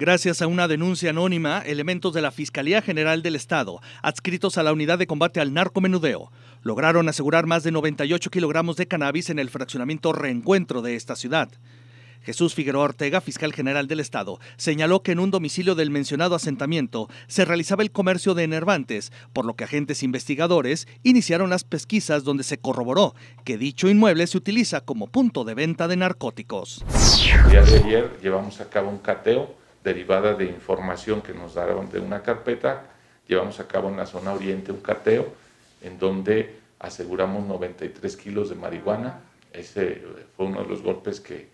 Gracias a una denuncia anónima, elementos de la Fiscalía General del Estado, adscritos a la Unidad de Combate al Narcomenudeo, lograron asegurar más de 98 kilogramos de cannabis en el fraccionamiento Reencuentro de esta ciudad. Jesús Figueroa Ortega, fiscal general del Estado, señaló que en un domicilio del mencionado asentamiento se realizaba el comercio de enervantes, por lo que agentes investigadores iniciaron las pesquisas donde se corroboró que dicho inmueble se utiliza como punto de venta de narcóticos. ayer llevamos a cabo un cateo derivada de información que nos daban de una carpeta, llevamos a cabo en la zona oriente un cateo en donde aseguramos 93 kilos de marihuana. Ese eh, fue uno de los golpes que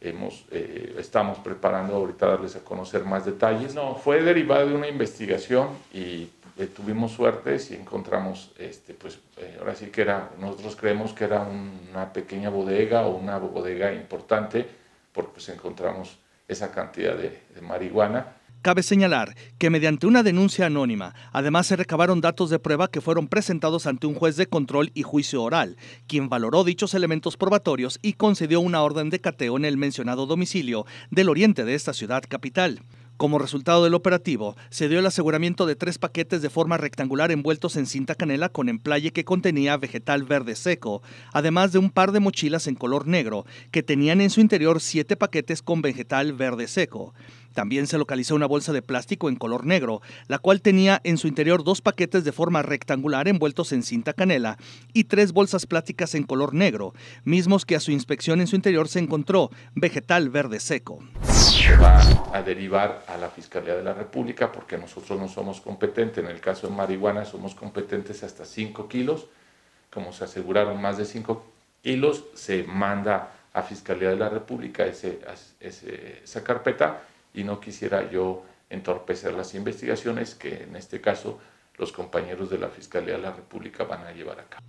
hemos, eh, estamos preparando ahorita darles a conocer más detalles. No, fue derivada de una investigación y eh, tuvimos suerte si encontramos, este, pues ahora sí que era, nosotros creemos que era una pequeña bodega o una bodega importante porque pues encontramos esa cantidad de, marihuana. Cabe señalar que mediante una denuncia anónima, además se recabaron datos de prueba que fueron presentados ante un juez de control y juicio oral, quien valoró dichos elementos probatorios y concedió una orden de cateo en el mencionado domicilio del oriente de esta ciudad capital. Como resultado del operativo, se dio el aseguramiento de tres paquetes de forma rectangular envueltos en cinta canela con emplaye que contenía vegetal verde seco, además de un par de mochilas en color negro que tenían en su interior siete paquetes con vegetal verde seco. También se localizó una bolsa de plástico en color negro, la cual tenía en su interior dos paquetes de forma rectangular envueltos en cinta canela y tres bolsas plásticas en color negro, mismos que a su inspección en su interior se encontró vegetal verde seco. Va a derivar a la Fiscalía de la República porque nosotros no somos competentes. En el caso de marihuana somos competentes hasta 5 kilos. Como se aseguraron más de 5 kilos, se manda a Fiscalía de la República ese, esa carpeta y no quisiera yo entorpecer las investigaciones que en este caso los compañeros de la Fiscalía de la República van a llevar a cabo.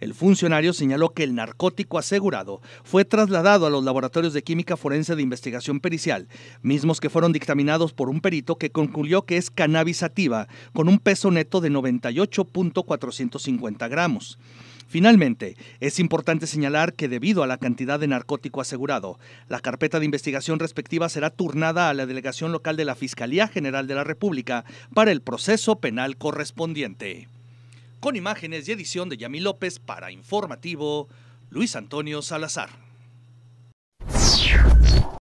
El funcionario señaló que el narcótico asegurado fue trasladado a los laboratorios de química forense de investigación pericial, mismos que fueron dictaminados por un perito que concluyó que es cannabisativa, con un peso neto de 98.450 gramos. Finalmente, es importante señalar que debido a la cantidad de narcótico asegurado, la carpeta de investigación respectiva será turnada a la delegación local de la Fiscalía General de la República para el proceso penal correspondiente. Con imágenes y edición de Yami López para Informativo, Luis Antonio Salazar.